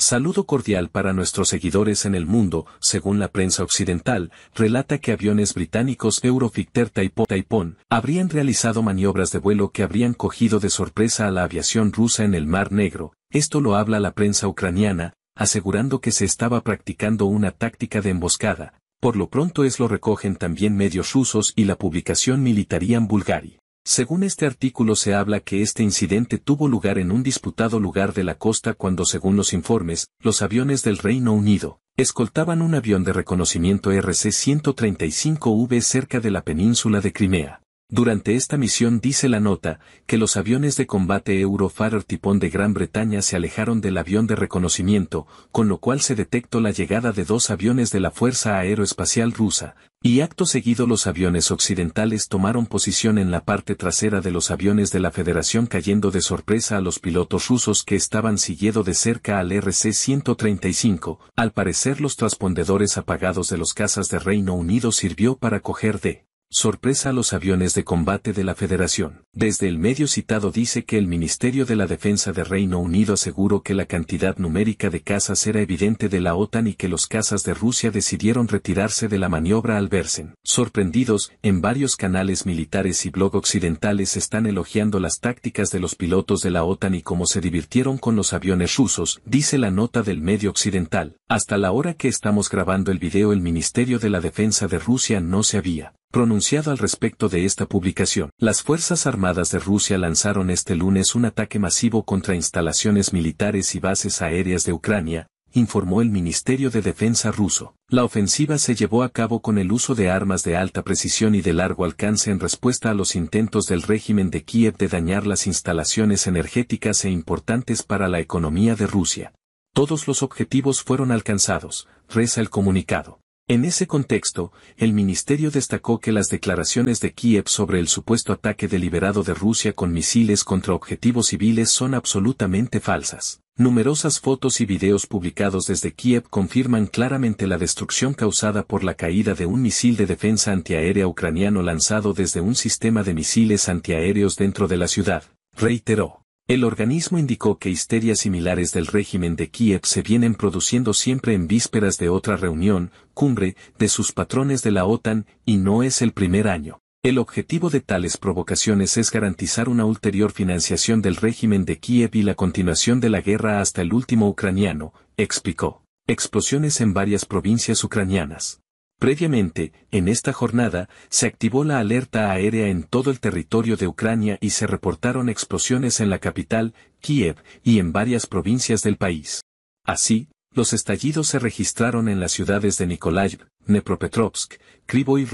Saludo cordial para nuestros seguidores en el mundo, según la prensa occidental, relata que aviones británicos Eurofighter Taipon habrían realizado maniobras de vuelo que habrían cogido de sorpresa a la aviación rusa en el Mar Negro, esto lo habla la prensa ucraniana, asegurando que se estaba practicando una táctica de emboscada, por lo pronto es lo recogen también medios rusos y la publicación en Bulgari. Según este artículo se habla que este incidente tuvo lugar en un disputado lugar de la costa cuando según los informes, los aviones del Reino Unido, escoltaban un avión de reconocimiento RC-135V cerca de la península de Crimea. Durante esta misión dice la nota, que los aviones de combate Eurofighter Tipón de Gran Bretaña se alejaron del avión de reconocimiento, con lo cual se detectó la llegada de dos aviones de la Fuerza Aeroespacial Rusa, y acto seguido los aviones occidentales tomaron posición en la parte trasera de los aviones de la Federación cayendo de sorpresa a los pilotos rusos que estaban siguiendo de cerca al RC-135, al parecer los transpondedores apagados de los cazas de Reino Unido sirvió para coger de Sorpresa a los aviones de combate de la Federación. Desde el medio citado dice que el Ministerio de la Defensa de Reino Unido aseguró que la cantidad numérica de cazas era evidente de la OTAN y que los cazas de Rusia decidieron retirarse de la maniobra al verse Sorprendidos, en varios canales militares y blog occidentales están elogiando las tácticas de los pilotos de la OTAN y cómo se divirtieron con los aviones rusos, dice la nota del medio occidental. Hasta la hora que estamos grabando el video el Ministerio de la Defensa de Rusia no se había pronunciado al respecto de esta publicación. Las Fuerzas Armadas de Rusia lanzaron este lunes un ataque masivo contra instalaciones militares y bases aéreas de Ucrania, informó el Ministerio de Defensa ruso. La ofensiva se llevó a cabo con el uso de armas de alta precisión y de largo alcance en respuesta a los intentos del régimen de Kiev de dañar las instalaciones energéticas e importantes para la economía de Rusia. Todos los objetivos fueron alcanzados, reza el comunicado. En ese contexto, el ministerio destacó que las declaraciones de Kiev sobre el supuesto ataque deliberado de Rusia con misiles contra objetivos civiles son absolutamente falsas. Numerosas fotos y videos publicados desde Kiev confirman claramente la destrucción causada por la caída de un misil de defensa antiaérea ucraniano lanzado desde un sistema de misiles antiaéreos dentro de la ciudad, reiteró. El organismo indicó que histerias similares del régimen de Kiev se vienen produciendo siempre en vísperas de otra reunión, cumbre, de sus patrones de la OTAN, y no es el primer año. El objetivo de tales provocaciones es garantizar una ulterior financiación del régimen de Kiev y la continuación de la guerra hasta el último ucraniano, explicó. Explosiones en varias provincias ucranianas. Previamente, en esta jornada, se activó la alerta aérea en todo el territorio de Ucrania y se reportaron explosiones en la capital, Kiev, y en varias provincias del país. Así, los estallidos se registraron en las ciudades de Nikolaev, Dnepropetrovsk, Kryvyi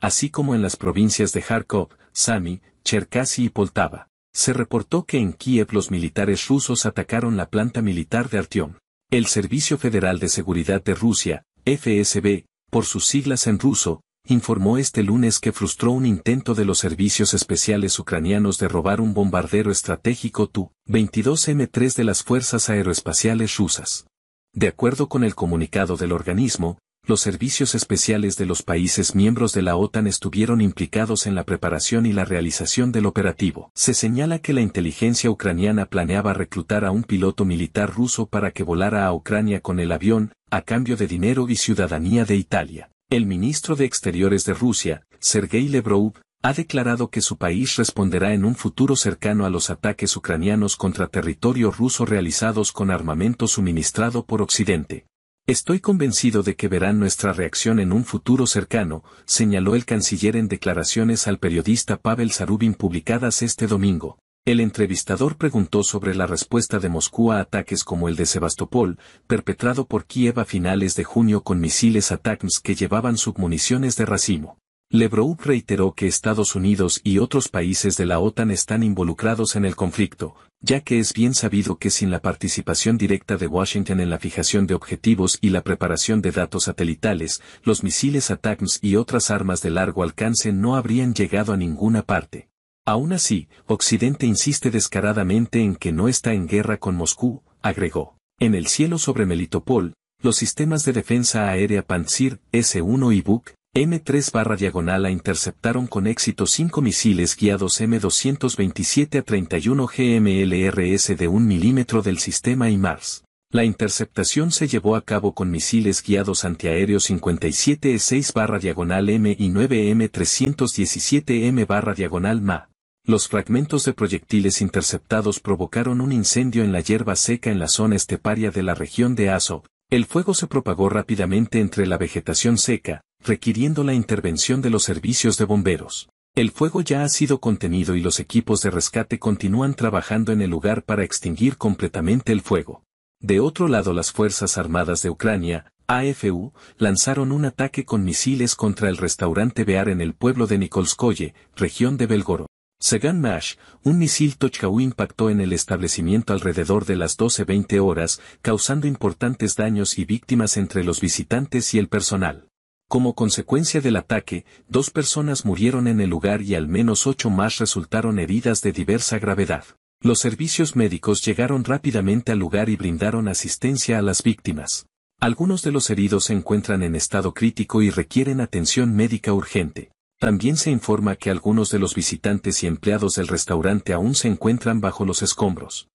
así como en las provincias de Kharkov, Sami, Cherkasy y Poltava. Se reportó que en Kiev los militares rusos atacaron la planta militar de Artyom. El Servicio Federal de Seguridad de Rusia, FSB, por sus siglas en ruso, informó este lunes que frustró un intento de los servicios especiales ucranianos de robar un bombardero estratégico Tu-22M3 de las fuerzas aeroespaciales rusas. De acuerdo con el comunicado del organismo, los servicios especiales de los países miembros de la OTAN estuvieron implicados en la preparación y la realización del operativo. Se señala que la inteligencia ucraniana planeaba reclutar a un piloto militar ruso para que volara a Ucrania con el avión, a cambio de dinero y ciudadanía de Italia. El ministro de Exteriores de Rusia, Sergei Levrov, ha declarado que su país responderá en un futuro cercano a los ataques ucranianos contra territorio ruso realizados con armamento suministrado por Occidente. Estoy convencido de que verán nuestra reacción en un futuro cercano, señaló el canciller en declaraciones al periodista Pavel Sarubin publicadas este domingo. El entrevistador preguntó sobre la respuesta de Moscú a ataques como el de Sebastopol, perpetrado por Kiev a finales de junio con misiles ATACMS que llevaban submuniciones de racimo. Lebroux reiteró que Estados Unidos y otros países de la OTAN están involucrados en el conflicto, ya que es bien sabido que sin la participación directa de Washington en la fijación de objetivos y la preparación de datos satelitales, los misiles ATACMS y otras armas de largo alcance no habrían llegado a ninguna parte. Aún así, Occidente insiste descaradamente en que no está en guerra con Moscú, agregó. En el cielo sobre Melitopol, los sistemas de defensa aérea Pantsir S-1 y Buk M3 barra diagonal a interceptaron con éxito cinco misiles guiados M227 a 31 GMLRS de un milímetro del sistema IMARS. La interceptación se llevó a cabo con misiles guiados antiaéreos e 57E6 barra diagonal M y 9M317M barra diagonal MA. Los fragmentos de proyectiles interceptados provocaron un incendio en la hierba seca en la zona esteparia de la región de Aso. El fuego se propagó rápidamente entre la vegetación seca, requiriendo la intervención de los servicios de bomberos. El fuego ya ha sido contenido y los equipos de rescate continúan trabajando en el lugar para extinguir completamente el fuego. De otro lado, las Fuerzas Armadas de Ucrania, AFU, lanzaron un ataque con misiles contra el restaurante Bear en el pueblo de Nikolskoye, región de Belgoro. Según Mash, un misil Tochkau impactó en el establecimiento alrededor de las 12.20 horas, causando importantes daños y víctimas entre los visitantes y el personal. Como consecuencia del ataque, dos personas murieron en el lugar y al menos ocho más resultaron heridas de diversa gravedad. Los servicios médicos llegaron rápidamente al lugar y brindaron asistencia a las víctimas. Algunos de los heridos se encuentran en estado crítico y requieren atención médica urgente. También se informa que algunos de los visitantes y empleados del restaurante aún se encuentran bajo los escombros.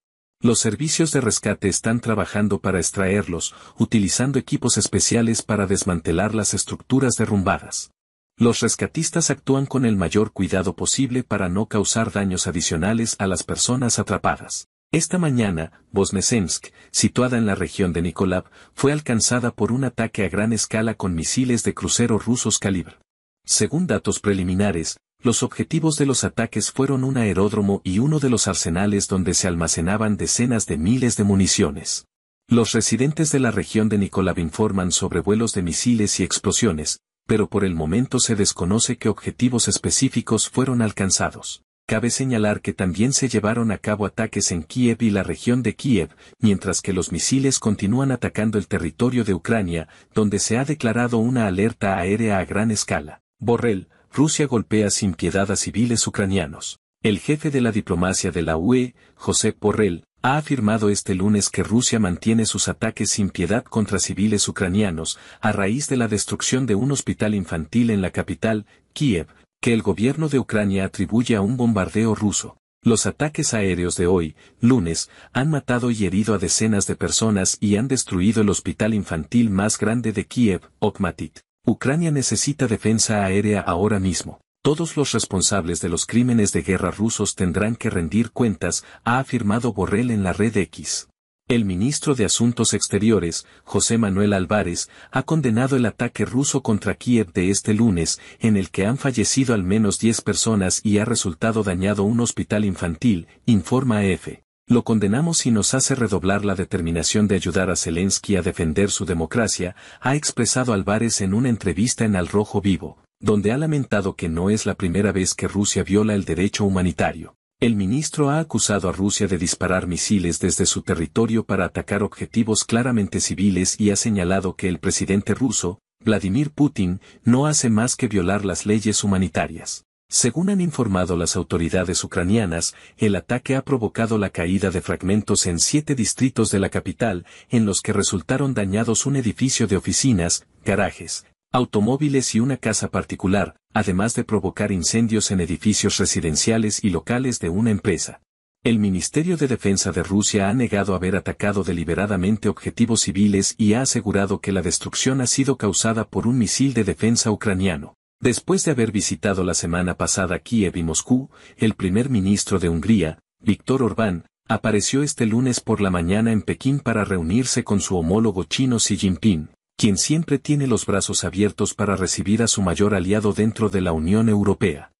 Los servicios de rescate están trabajando para extraerlos, utilizando equipos especiales para desmantelar las estructuras derrumbadas. Los rescatistas actúan con el mayor cuidado posible para no causar daños adicionales a las personas atrapadas. Esta mañana, Voznesensk, situada en la región de Nikolab, fue alcanzada por un ataque a gran escala con misiles de crucero rusos calibre. Según datos preliminares, los objetivos de los ataques fueron un aeródromo y uno de los arsenales donde se almacenaban decenas de miles de municiones. Los residentes de la región de Nikolab informan sobre vuelos de misiles y explosiones, pero por el momento se desconoce qué objetivos específicos fueron alcanzados. Cabe señalar que también se llevaron a cabo ataques en Kiev y la región de Kiev, mientras que los misiles continúan atacando el territorio de Ucrania, donde se ha declarado una alerta aérea a gran escala. Borrell, Rusia golpea sin piedad a civiles ucranianos. El jefe de la diplomacia de la UE, José Borrell, ha afirmado este lunes que Rusia mantiene sus ataques sin piedad contra civiles ucranianos a raíz de la destrucción de un hospital infantil en la capital, Kiev, que el gobierno de Ucrania atribuye a un bombardeo ruso. Los ataques aéreos de hoy, lunes, han matado y herido a decenas de personas y han destruido el hospital infantil más grande de Kiev, Okmatit. Ucrania necesita defensa aérea ahora mismo. Todos los responsables de los crímenes de guerra rusos tendrán que rendir cuentas, ha afirmado Borrell en la red X. El ministro de Asuntos Exteriores, José Manuel Álvarez, ha condenado el ataque ruso contra Kiev de este lunes, en el que han fallecido al menos 10 personas y ha resultado dañado un hospital infantil, informa EFE. Lo condenamos y nos hace redoblar la determinación de ayudar a Zelensky a defender su democracia, ha expresado Álvarez en una entrevista en Al Rojo Vivo, donde ha lamentado que no es la primera vez que Rusia viola el derecho humanitario. El ministro ha acusado a Rusia de disparar misiles desde su territorio para atacar objetivos claramente civiles y ha señalado que el presidente ruso, Vladimir Putin, no hace más que violar las leyes humanitarias. Según han informado las autoridades ucranianas, el ataque ha provocado la caída de fragmentos en siete distritos de la capital, en los que resultaron dañados un edificio de oficinas, garajes, automóviles y una casa particular, además de provocar incendios en edificios residenciales y locales de una empresa. El Ministerio de Defensa de Rusia ha negado haber atacado deliberadamente objetivos civiles y ha asegurado que la destrucción ha sido causada por un misil de defensa ucraniano. Después de haber visitado la semana pasada Kiev y Moscú, el primer ministro de Hungría, Víctor Orbán, apareció este lunes por la mañana en Pekín para reunirse con su homólogo chino Xi Jinping, quien siempre tiene los brazos abiertos para recibir a su mayor aliado dentro de la Unión Europea.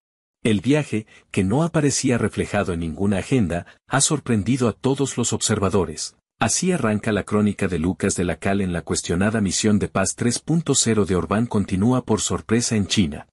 El viaje, que no aparecía reflejado en ninguna agenda, ha sorprendido a todos los observadores, Así arranca la crónica de Lucas de la Cal en la cuestionada misión de paz 3.0 de Orbán continúa por sorpresa en China.